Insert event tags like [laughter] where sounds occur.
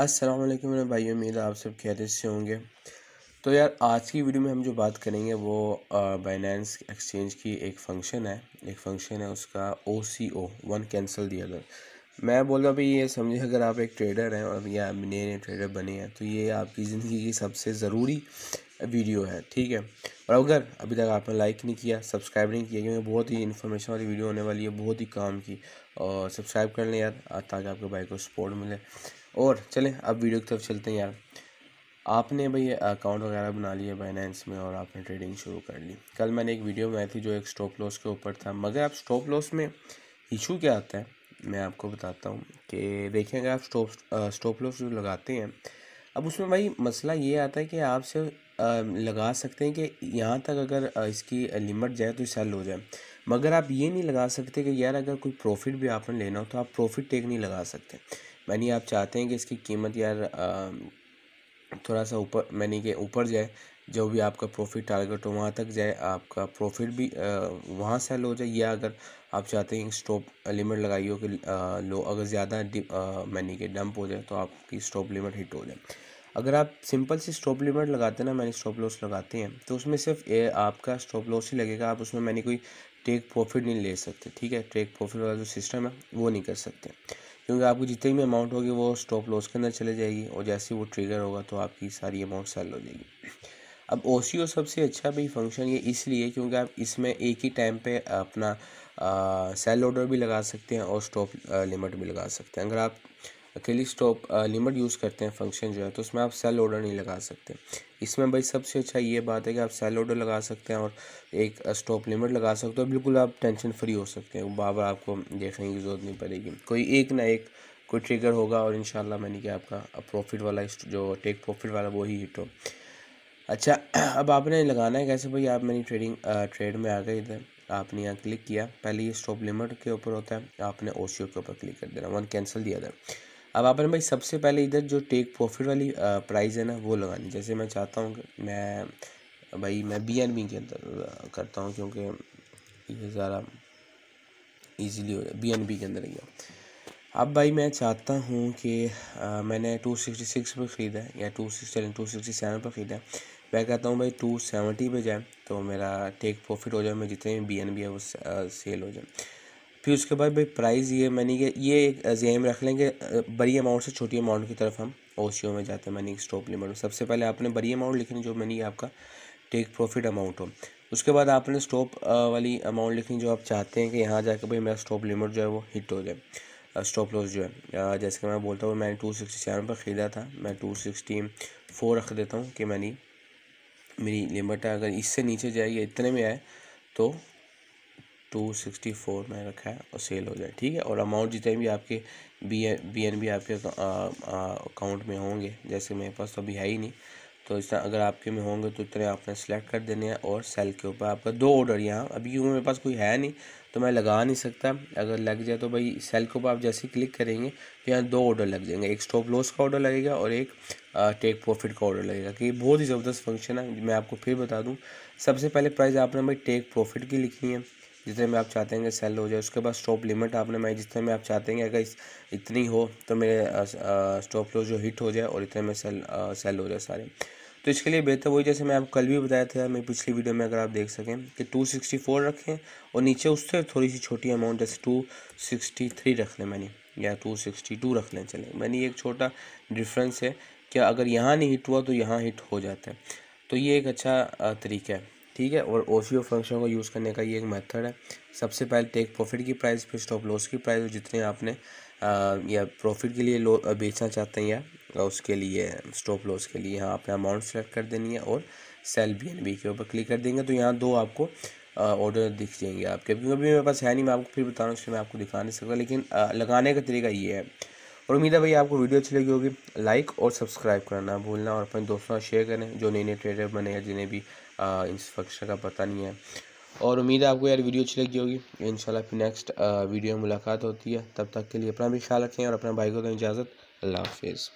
अस्सलाम वालेकुम मेरे भाई उम्मीद आप सब खैरियत से होंगे तो यार आज की वीडियो में हम जो बात करेंगे वो बाइनेंस एक्सचेंज की एक फ़ंक्शन है एक फ़ंक्शन है उसका O C O one cancel the other मैं बोल रहा हूँ भाई ये समझे अगर आप एक ट्रेडर हैं और या नए नए ट्रेडर बने हैं तो ये आपकी ज़िंदगी की सबसे ज़रूरी वीडियो है ठीक है और अगर अभी तक आपने लाइक नहीं किया सब्सक्राइब नहीं किया क्योंकि बहुत ही इन्फॉर्मेशन वाली वीडियो होने वाली है बहुत ही काम की और सब्सक्राइब कर लें यार ताकि आपके भाई को सपोर्ट मिले और चलें अब वीडियो की तरफ चलते हैं यार आपने भाई अकाउंट वगैरह बना लिया बाइनेंस में और आपने ट्रेडिंग शुरू कर ली कल मैंने एक वीडियो बनाई थी जो एक स्टॉप लॉस के ऊपर था मगर आप स्टॉप लॉस में इशू क्या आता है मैं आपको बताता हूँ कि देखें अगर आप स्टॉप स्टॉप लॉस जो लगाते हैं अब उसमें भाई मसला ये आता है कि आप सिर्फ लगा सकते हैं कि यहाँ तक अगर इसकी लिमिट जाए तो सेल हो जाए मगर आप ये नहीं लगा सकते कि यार अगर कोई प्रॉफिट भी आपने लेना हो तो आप प्रॉफिट टेक नहीं लगा सकते यानी आप चाहते हैं कि इसकी कीमत यार थोड़ा सा ऊपर यानी कि ऊपर जाए जो भी आपका प्रॉफिट टारगेट हो वहाँ तक जाए आपका प्रॉफिट भी वहाँ सेल हो जाए या अगर आप चाहते हैं स्टॉप लिमिट लगाई हो कि लो अगर ज़्यादा यानी कि डंप हो जाए तो आपकी स्टॉप लिमिट हिट हो जाए अगर आप सिंपल सी स्टॉप लिमिट लगाते हैं ना मैंने स्टॉप लॉस लगाते हैं तो उसमें सिर्फ ए, आपका स्टॉप लॉस ही लगेगा आप उसमें मैंने कोई टेक प्रॉफिट नहीं ले सकते ठीक है टेक प्रॉफिट वाला जो सिस्टम है वो नहीं कर सकते क्योंकि आपकी जितनी भी अमाउंट होगी वो स्टॉप लॉस के अंदर चले जाएगी और जैसे वो ट्रिगर होगा तो आपकी सारी अमाउंट सेल हो जाएगी अब ओ सबसे अच्छा भी फंक्शन ये इसलिए क्योंकि आप इसमें एक ही टाइम पे अपना आ, सेल ऑर्डर भी लगा सकते हैं और स्टॉप लिमिट भी लगा सकते हैं अगर आप अकेली स्टॉप लिमिट यूज़ करते हैं फंक्शन जो है तो उसमें आप सेल ऑर्डर नहीं लगा सकते इसमें भाई सबसे अच्छा ये बात है कि आप सेल ऑर्डर लगा सकते हैं और एक स्टॉप लिमिट लगा सकते हो बिल्कुल आप टेंशन फ्री हो सकते हैं बार बार आपको देखने की ज़रूरत नहीं पड़ेगी कोई एक ना एक कोई ट्रिगर होगा और इन मैंने कि आपका प्रॉफिट वाला जो टेक प्रॉफिट वाला वही हिट हो अच्छा [clears throat] अब आपने लगाना है कैसे भाई आप मेरी ट्रेडिंग ट्रेड में आ गए इधर आपने यहाँ क्लिक किया पहले ये स्टॉप लिमिट के ऊपर होता है आपने ओ के ऊपर क्लिक कर देना वन कैंसिल दिया था अब आपने भाई सबसे पहले इधर जो टेक प्रॉफिट वाली प्राइस है ना वो लगानी जैसे मैं चाहता हूँ मैं भाई मैं बी एन बी के अंदर करता हूँ क्योंकि ये ज़्यादा इजीली हो जाए बी एन बी के अंदर गया अब भाई मैं चाहता हूँ कि आ, मैंने टू सिक्सटी सिक्स पर ख़रीदा या two sixty two sixty seven पर ख़रीदा है मैं कहता हूँ भाई टू सेवेंटी पर जाए तो मेरा टेक प्रॉफिट हो जाए मैं जितने भी बी एन बी है वो सेल हो जाए फिर उसके बाद भाई प्राइस ये मैंने के ये एक जेम रख लेंगे बड़ी अमाउंट से छोटी अमाउंट की तरफ हम ओ में जाते हैं मैंने स्टॉप लिमिट सबसे पहले आपने बड़ी अमाउंट लिखनी जो मैंने आपका टेक प्रॉफिट अमाउंट हो उसके बाद आपने स्टॉप वाली अमाउंट लिखनी जो आप चाहते हैं कि यहाँ जाकर भाई मेरा स्टॉप लिमिट जो है वो हिट हो जाए स्टॉप लॉस जो है जैसे कि मैं बोलता हूँ मैंने टू सिक्सटी सेवन पर ख़रीदा था मैं टू सिक्सटी फोर रख देता हूँ कि मैंने मेरी लिमिट है अगर इससे नीचे जाएगी इतने में आए तो टू सिक्सटी फोर में रखा है और सेल हो जाए ठीक है और अमाउंट जितने भी आपके बी बी एन बी आपके अकाउंट में होंगे जैसे मेरे पास तो अभी है ही नहीं तो इस तरह अगर आपके में होंगे तो इतने आपने सेलेक्ट कर देने हैं और सेल के ऊपर आपका दो ऑर्डर यहाँ अभी क्योंकि मेरे पास कोई है नहीं तो मैं लगा नहीं सकता अगर लग जाए तो भाई सेल के ऊपर आप जैसे ही क्लिक करेंगे तो यहाँ दो ऑर्डर लग जाएंगे एक स्टॉप लॉस का ऑर्डर लगेगा और एक टेक प्रॉफिट का ऑर्डर लगेगा कि बहुत ही ज़बरदस्त फंक्शन है मैं आपको फिर बता दूँ सबसे पहले प्राइस आपने भाई टेक प्रॉफिट की लिखी है जितने में आप चाहते हैं कि सेल हो जाए उसके बाद स्टॉप लिमिट आपने मैं जितने में आप चाहते हैं अगर इतनी हो तो मेरे स्टॉप लॉस जो हिट हो जाए और इतने में सेल आ, सेल हो जाए सारे तो इसके लिए बेहतर वही जैसे मैं आप कल भी बताया था मेरी पिछली वीडियो में अगर आप देख सकें कि टू रखें और नीचे उससे थोड़ी सी छोटी अमाउंट जैसे टू रख लें मैंने या टू रख लें चले मैंने एक छोटा डिफरेंस है कि अगर यहाँ नहीं हिट हुआ तो यहाँ हिट हो जाता है तो ये एक अच्छा तरीका है ठीक है और ओ फंक्शन को यूज़ करने का ये एक मेथड है सबसे पहले टेक प्रॉफिट की प्राइस फिर स्टॉप लॉस की प्राइस जितने आपने आ, या प्रॉफिट के लिए बेचना चाहते हैं या उसके लिए स्टॉप लॉस के लिए यहाँ आपने अमाउंट सेलेक्ट कर देनी है और सेल बी एन बी के ऊपर क्लिक कर देंगे तो यहाँ दो आपको ऑर्डर दिख जाएंगे आपके क्योंकि अभी मेरे पास है नहीं मैं आपको फिर बता रहा हूँ इसलिए मैं आपको दिखा नहीं सकता लेकिन आ, लगाने का तरीका ये है और उम्मीद है भाई आपको वीडियो अच्छी लगी होगी लाइक और सब्सक्राइब करना भूलना और अपने दोस्तों शेयर करें जो नए नए ट्रेडर बने या जिन्हें भी फंक्शन का पता नहीं है और उम्मीद है आपको यार वीडियो अच्छी लगी होगी इन फिर नेक्स्ट वीडियो में मुलाकात होती है तब तक के लिए अपना भी ख्याल रखें और अपने भाई को दें इजाज़त अल्लाह हाफिज़